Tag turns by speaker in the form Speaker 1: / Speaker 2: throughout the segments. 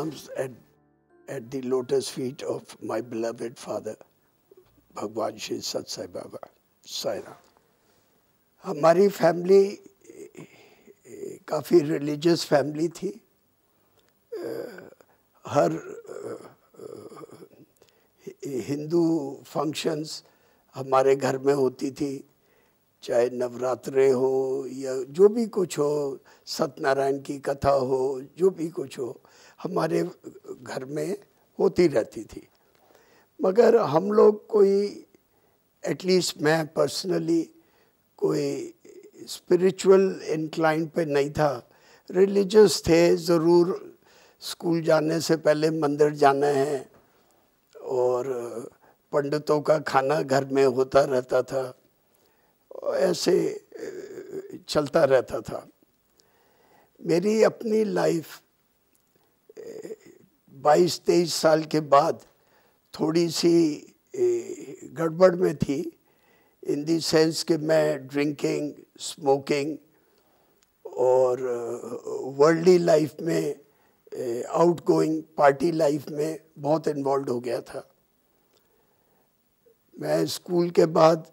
Speaker 1: arms at, at the lotus feet of my beloved father, Bhagwan Shri Sat Sai Baba, Sai Saira. हमारी family काफ़ी religious family थी हर Hindu functions हमारे घर में होती थी चाहे नवरात्रे हो या जो भी कुछ हो सत्यनारायण की कथा हो जो भी कुछ हो हमारे घर में होती रहती थी मगर हम लोग कोई एटलीस्ट मैं पर्सनली कोई स्पिरिचुअल इंक्लाइन पे नहीं था रिलीजियस थे ज़रूर स्कूल जाने से पहले मंदिर जाना है और पंडितों का खाना घर में होता रहता था ऐसे चलता रहता था मेरी अपनी लाइफ बाईस तेईस साल के बाद थोड़ी सी गड़बड़ में थी इन दी सेंस कि मैं ड्रिंकिंग स्मोकिंग और वर्ल्डली लाइफ में आउट गोइंग पार्टी लाइफ में बहुत इन्वॉल्व हो गया था मैं स्कूल के बाद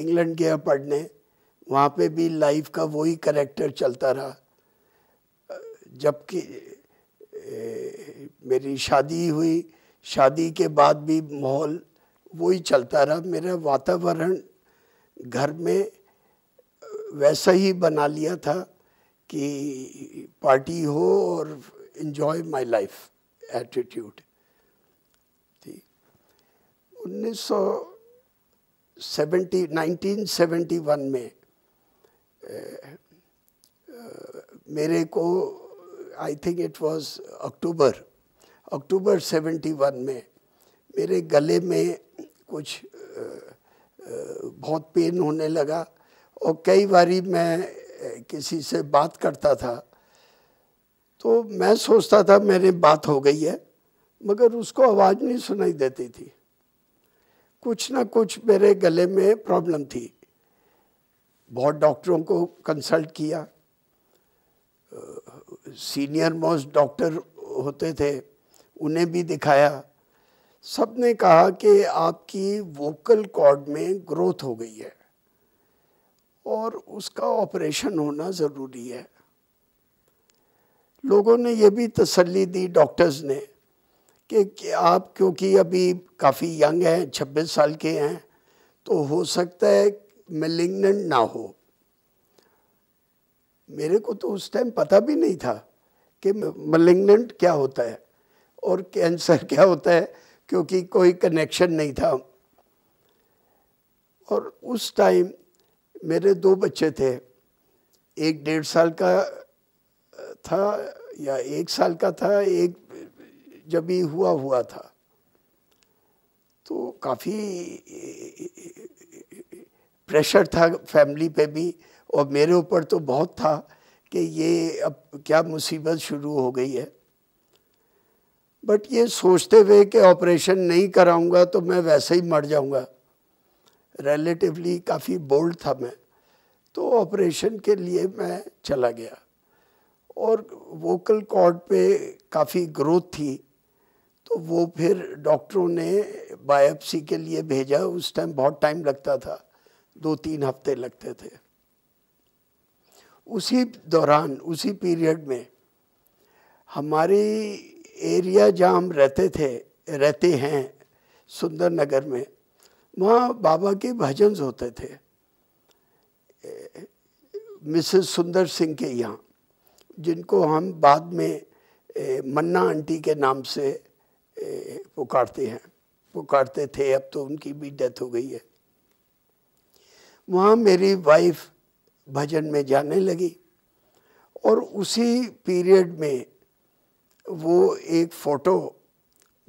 Speaker 1: इंग्लैंड गया पढ़ने वहाँ पे भी लाइफ का वही करेक्टर चलता रहा जबकि मेरी शादी हुई शादी के बाद भी माहौल वही चलता रहा मेरा वातावरण घर में वैसा ही बना लिया था कि पार्टी हो और इन्जॉय माई लाइफ एटीट्यूड थी उन्नीस सौ सेवेंटी नाइनटीन सेवेंटी वन में ए, ए, मेरे को I think it was October October 71 में मेरे गले में कुछ बहुत पेन होने लगा और कई बारी मैं किसी से बात करता था तो मैं सोचता था मेरे बात हो गई है मगर उसको आवाज़ नहीं सुनाई देती थी कुछ ना कुछ मेरे गले में प्रॉब्लम थी बहुत डॉक्टरों को कंसल्ट किया सीनियर मोस्ट डॉक्टर होते थे उन्हें भी दिखाया सब ने कहा कि आपकी वोकल कॉर्ड में ग्रोथ हो गई है और उसका ऑपरेशन होना ज़रूरी है लोगों ने यह भी तसल्ली दी डॉक्टर्स ने कि, कि आप क्योंकि अभी काफ़ी यंग हैं 26 साल के हैं तो हो सकता है मेलिग्नेंट ना हो मेरे को तो उस टाइम पता भी नहीं था कि मलिग्नेंट क्या होता है और कैंसर क्या होता है क्योंकि कोई कनेक्शन नहीं था और उस टाइम मेरे दो बच्चे थे एक डेढ़ साल का था या एक साल का था एक जब ही हुआ हुआ था तो काफ़ी प्रेशर था फैमिली पे भी और मेरे ऊपर तो बहुत था कि ये अब क्या मुसीबत शुरू हो गई है बट ये सोचते हुए कि ऑपरेशन नहीं कराऊंगा तो मैं वैसे ही मर जाऊंगा रिलेटिवली काफ़ी बोल्ड था मैं तो ऑपरेशन के लिए मैं चला गया और वोकल कॉर्ड पे काफ़ी ग्रोथ थी तो वो फिर डॉक्टरों ने बायोप्सी के लिए भेजा उस टाइम बहुत टाइम लगता था दो तीन हफ्ते लगते थे उसी दौरान उसी पीरियड में हमारी एरिया जहाँ हम रहते थे रहते हैं सुंदर नगर में वहाँ बाबा के भजन होते थे मिसेस सुंदर सिंह के यहाँ जिनको हम बाद में मन्ना आंटी के नाम से पुकारते हैं पुकारते थे अब तो उनकी भी डेथ हो गई है वहाँ मेरी वाइफ भजन में जाने लगी और उसी पीरियड में वो एक फ़ोटो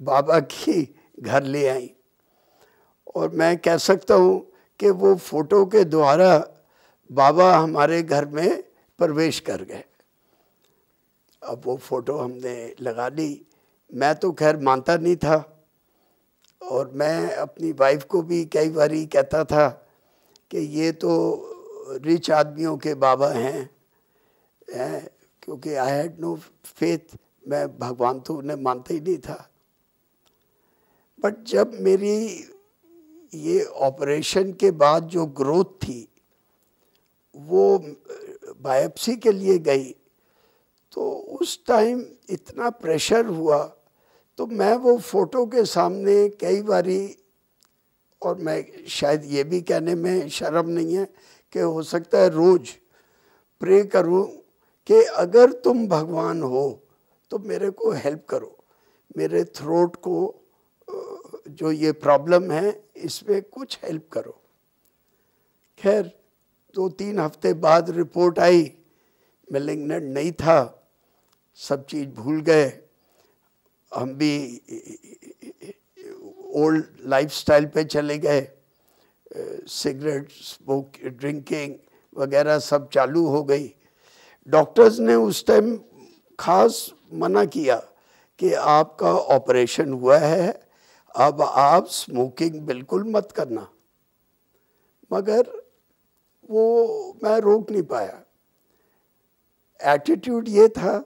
Speaker 1: बाबा की घर ले आई और मैं कह सकता हूँ कि वो फ़ोटो के द्वारा बाबा हमारे घर में प्रवेश कर गए अब वो फ़ोटो हमने लगा ली मैं तो खैर मानता नहीं था और मैं अपनी वाइफ को भी कई बार कहता था कि ये तो रिच आदमियों के बाबा हैं है? क्योंकि आई हैड नो फेथ मैं भगवान तो उन्हें मानता ही नहीं था बट जब मेरी ये ऑपरेशन के बाद जो ग्रोथ थी वो बायोप्सी के लिए गई तो उस टाइम इतना प्रेशर हुआ तो मैं वो फोटो के सामने कई बारी और मैं शायद ये भी कहने में शर्म नहीं है कि हो सकता है रोज़ प्रे करूं कि अगर तुम भगवान हो तो मेरे को हेल्प करो मेरे थ्रोट को जो ये प्रॉब्लम है इसमें कुछ हेल्प करो खैर दो तीन हफ्ते बाद रिपोर्ट आई मैं नहीं था सब चीज़ भूल गए हम भी ओल्ड लाइफस्टाइल पे चले गए सिगरेट स्मोक ड्रिंकिंग वगैरह सब चालू हो गई डॉक्टर्स ने उस टाइम खास मना किया कि आपका ऑपरेशन हुआ है अब आप स्मोकिंग बिल्कुल मत करना मगर वो मैं रोक नहीं पाया एटीट्यूड ये था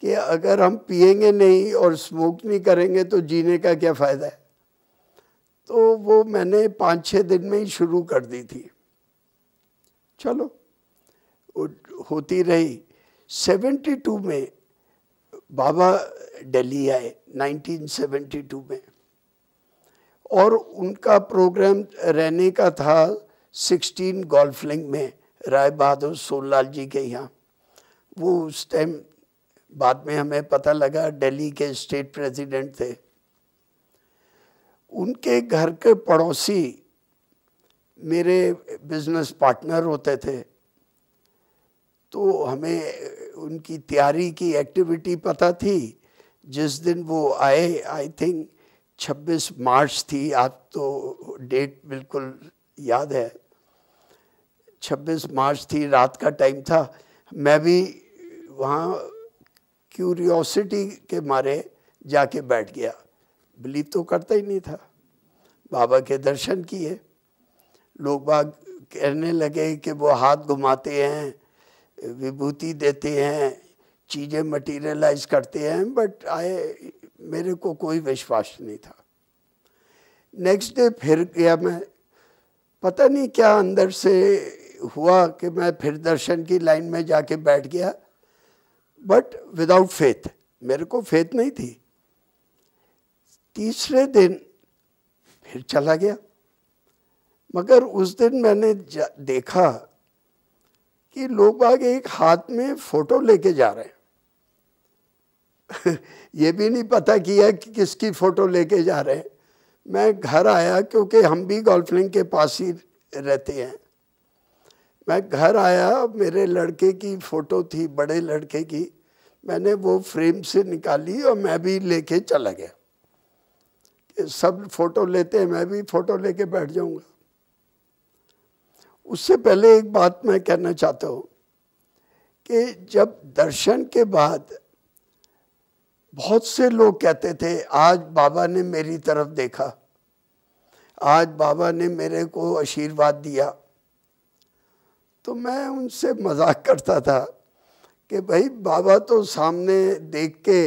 Speaker 1: कि अगर हम पिएंगे नहीं और स्मोक नहीं करेंगे तो जीने का क्या फ़ायदा है तो वो मैंने पाँच छः दिन में ही शुरू कर दी थी चलो होती रही 72 में बाबा दिल्ली आए 1972 में और उनका प्रोग्राम रहने का था 16 लिंग में राय बहादुर सोनलाल जी के यहाँ वो उस टाइम बाद में हमें पता लगा दिल्ली के स्टेट प्रेसिडेंट थे उनके घर के पड़ोसी मेरे बिजनेस पार्टनर होते थे तो हमें उनकी तैयारी की एक्टिविटी पता थी जिस दिन वो आए आई थिंक 26 मार्च थी आज तो डेट बिल्कुल याद है 26 मार्च थी रात का टाइम था मैं भी वहाँ क्यूरियोसिटी के मारे जाके बैठ गया बिलीव तो करता ही नहीं था बाबा के दर्शन किए लोग बाग कहने लगे कि वो हाथ घुमाते हैं विभूति देते हैं चीज़ें मटेरियलाइज करते हैं बट आए मेरे को कोई विश्वास नहीं था नेक्स्ट डे फिर गया मैं पता नहीं क्या अंदर से हुआ कि मैं फिर दर्शन की लाइन में जाके बैठ गया बट विदाउट फेथ मेरे को फेथ नहीं थी तीसरे दिन फिर चला गया मगर उस दिन मैंने देखा कि लोग बाग एक हाथ में फ़ोटो लेके जा रहे हैं ये भी नहीं पता किया कि किसकी फ़ोटो लेके जा रहे हैं मैं घर आया क्योंकि हम भी गोल्फ लिंग के पास ही रहते हैं मैं घर आया मेरे लड़के की फ़ोटो थी बड़े लड़के की मैंने वो फ्रेम से निकाली और मैं भी लेके चला गया सब फोटो लेते हैं मैं भी फोटो लेके बैठ जाऊंगा उससे पहले एक बात मैं कहना चाहता हूँ कि जब दर्शन के बाद बहुत से लोग कहते थे आज बाबा ने मेरी तरफ देखा आज बाबा ने मेरे को आशीर्वाद दिया तो मैं उनसे मजाक करता था कि भाई बाबा तो सामने देख के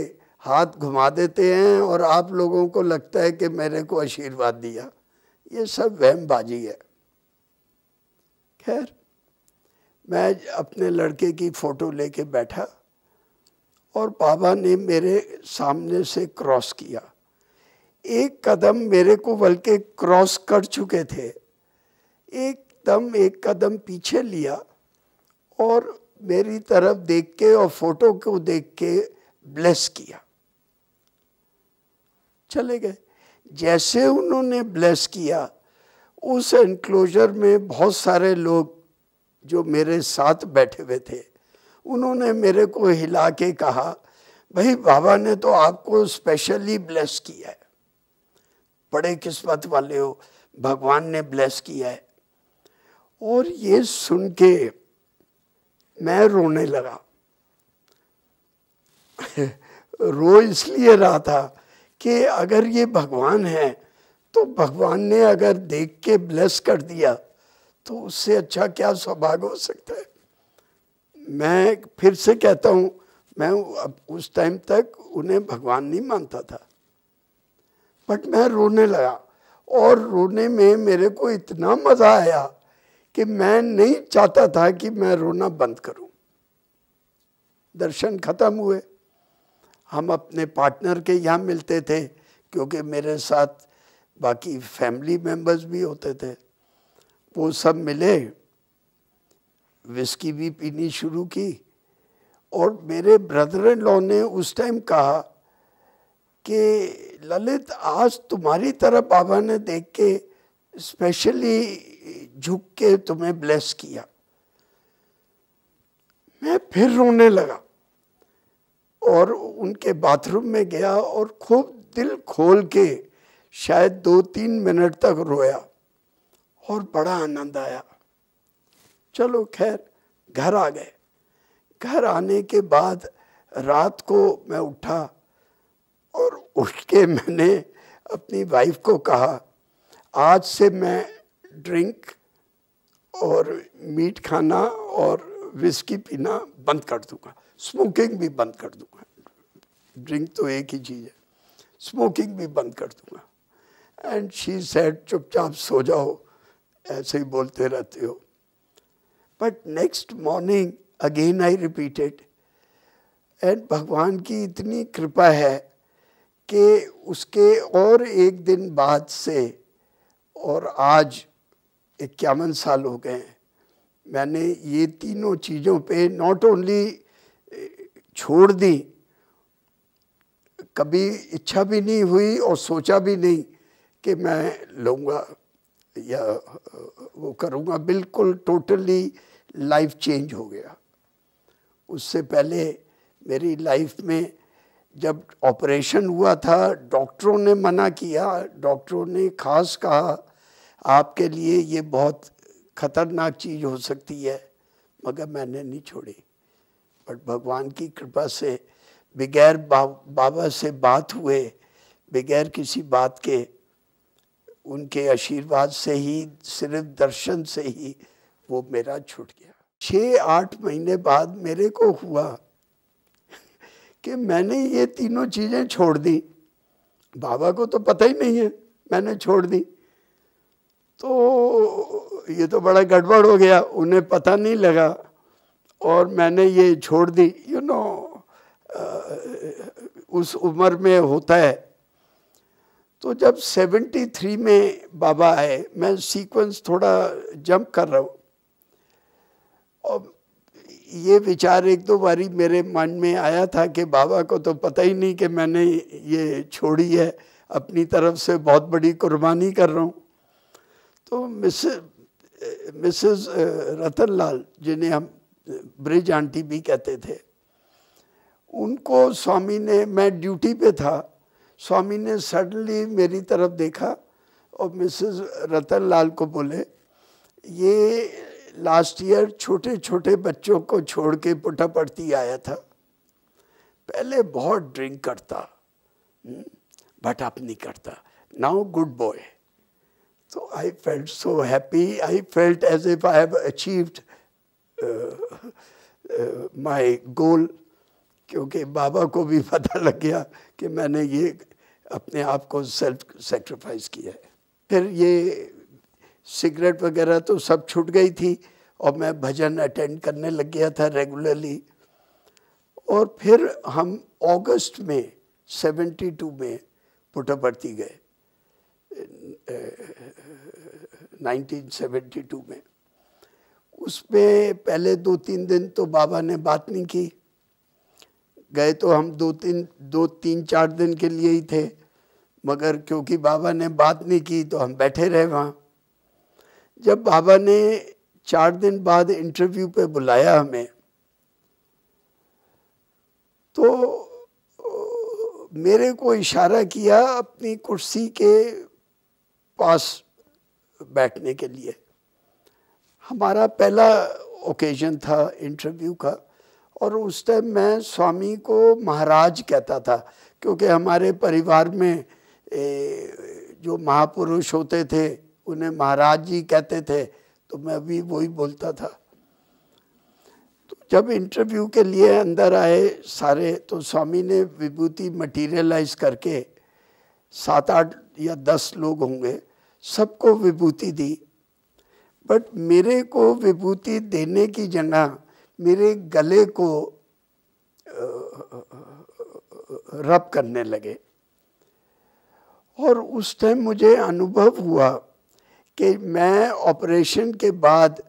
Speaker 1: हाथ घुमा देते हैं और आप लोगों को लगता है कि मेरे को आशीर्वाद दिया ये सब वहमबाजी है खैर मैं अपने लड़के की फ़ोटो लेके बैठा और बाबा ने मेरे सामने से क्रॉस किया एक कदम मेरे को बल्कि क्रॉस कर चुके थे एकदम एक कदम पीछे लिया और मेरी तरफ देख के और फोटो को देख के ब्लेस किया चले गए जैसे उन्होंने ब्लेस किया उस एनक्लोजर में बहुत सारे लोग जो मेरे साथ बैठे हुए थे उन्होंने मेरे को हिला के कहा भाई बाबा ने तो आपको स्पेशली ब्लेस किया है बड़े किस्मत वाले हो भगवान ने ब्लेस किया है और ये सुन के मैं रोने लगा रो इसलिए रहा था कि अगर ये भगवान है तो भगवान ने अगर देख के ब्लेस कर दिया तो उससे अच्छा क्या सौभाग्य हो सकता है मैं फिर से कहता हूँ मैं अब उस टाइम तक उन्हें भगवान नहीं मानता था बट मैं रोने लगा और रोने में मेरे को इतना मज़ा आया कि मैं नहीं चाहता था कि मैं रोना बंद करूं दर्शन खत्म हुए हम अपने पार्टनर के यहाँ मिलते थे क्योंकि मेरे साथ बाकी फैमिली मेंबर्स भी होते थे वो सब मिले विस्की भी पीनी शुरू की और मेरे ब्रदर इन लॉ ने उस टाइम कहा कि ललित आज तुम्हारी तरफ़ बाबा ने देख के स्पेशली झुक के तुम्हें ब्लेस किया मैं फिर रोने लगा और उनके बाथरूम में गया और खूब दिल खोल के शायद दो तीन मिनट तक रोया और बड़ा आनंद आया चलो खैर घर आ गए घर आने के बाद रात को मैं उठा और उठ के मैंने अपनी वाइफ को कहा आज से मैं ड्रिंक और मीट खाना और विस्की पीना बंद कर दूंगा स्मोकिंग भी बंद कर दूंगा ड्रिंक तो एक ही चीज़ है स्मोकिंग भी बंद कर दूंगा एंड शी सेड चुपचाप सो जाओ ऐसे ही बोलते रहते हो but next morning again I repeated and भगवान की इतनी कृपा है कि उसके और एक दिन बाद से और आज इक्यावन साल हो गए हैं मैंने ये तीनों चीज़ों पे नॉट ओनली छोड़ दी कभी इच्छा भी नहीं हुई और सोचा भी नहीं कि मैं लूँगा या वो करूँगा बिल्कुल टोटली लाइफ चेंज हो गया उससे पहले मेरी लाइफ में जब ऑपरेशन हुआ था डॉक्टरों ने मना किया डॉक्टरों ने खास कहा आपके लिए ये बहुत ख़तरनाक चीज़ हो सकती है मगर मैंने नहीं छोड़ी बट भगवान की कृपा से बगैर बा, बाबा से बात हुए बगैर किसी बात के उनके आशीर्वाद से ही सिर्फ दर्शन से ही वो मेरा छूट गया छः आठ महीने बाद मेरे को हुआ कि मैंने ये तीनों चीज़ें छोड़ दी बाबा को तो पता ही नहीं है मैंने छोड़ दी तो ये तो बड़ा गड़बड़ हो गया उन्हें पता नहीं लगा और मैंने ये छोड़ दी यू you नो know, उस उम्र में होता है तो जब 73 में बाबा आए मैं सीक्वेंस थोड़ा जंप कर रहा हूँ और ये विचार एक दो बारी मेरे मन में आया था कि बाबा को तो पता ही नहीं कि मैंने ये छोड़ी है अपनी तरफ से बहुत बड़ी कुर्बानी कर रहा हूँ तो मिस मिसेस रतन लाल जिन्हें हम ब्रिज आंटी भी कहते थे उनको स्वामी ने मैं ड्यूटी पे था स्वामी ने सडनली मेरी तरफ देखा और मिसेस रतन लाल को बोले ये लास्ट ईयर छोटे छोटे बच्चों को छोड़ के पुटा पड़ती आया था पहले बहुत ड्रिंक करता बट हम्म, अब नहीं करता नाउ गुड बॉय तो I felt so happy I felt as if I have achieved my goal क्योंकि बाबा को भी पता लग गया कि मैंने ये अपने आप को सेल्फ सेक्रीफाइस किया है फिर ये सिगरेट वगैरह तो सब छूट गई थी और मैं भजन अटेंड करने लग गया था रेगुलरली और फिर हम अगस्त में 72 में पुटपर्ती गए 1972 में उस पर पहले दो तीन दिन तो बाबा ने बात नहीं की गए तो हम दो तीन दो तीन चार दिन के लिए ही थे मगर क्योंकि बाबा ने बात नहीं की तो हम बैठे रहे वहाँ जब बाबा ने चार दिन बाद इंटरव्यू पे बुलाया हमें तो मेरे को इशारा किया अपनी कुर्सी के पास बैठने के लिए हमारा पहला ओकेजन था इंटरव्यू का और उस टाइम मैं स्वामी को महाराज कहता था क्योंकि हमारे परिवार में ए, जो महापुरुष होते थे उन्हें महाराज जी कहते थे तो मैं भी वही बोलता था तो जब इंटरव्यू के लिए अंदर आए सारे तो स्वामी ने विभूति मटेरियलाइज करके सात आठ या दस लोग होंगे सबको विभूति दी बट मेरे को विभूति देने की जगह मेरे गले को रब करने लगे और उस टाइम मुझे अनुभव हुआ कि मैं ऑपरेशन के बाद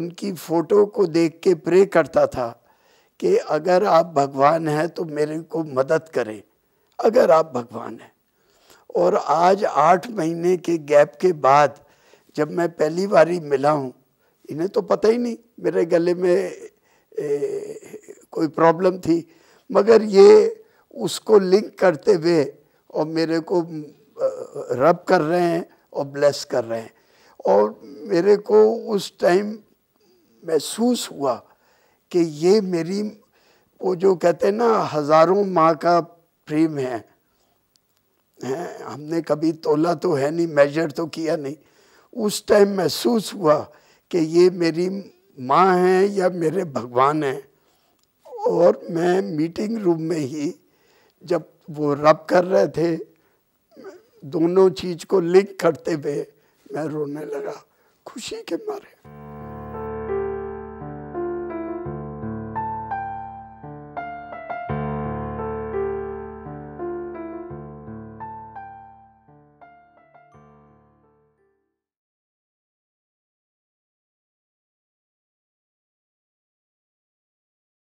Speaker 1: उनकी फ़ोटो को देख के प्रे करता था कि अगर आप भगवान हैं तो मेरे को मदद करें अगर आप भगवान हैं और आज आठ महीने के गैप के बाद जब मैं पहली बारी मिला हूँ इन्हें तो पता ही नहीं मेरे गले में ए, कोई प्रॉब्लम थी मगर ये उसको लिंक करते हुए और मेरे को रब कर रहे हैं और ब्लेस कर रहे हैं और मेरे को उस टाइम महसूस हुआ कि ये मेरी वो जो कहते हैं ना हज़ारों माँ का प्रेम है हैं हमने कभी तोला तो है नहीं मेजर तो किया नहीं उस टाइम महसूस हुआ कि ये मेरी माँ हैं या मेरे भगवान हैं और मैं मीटिंग रूम में ही जब वो रब कर रहे थे दोनों चीज़ को लिंक करते हुए मैं रोने लगा खुशी के मारे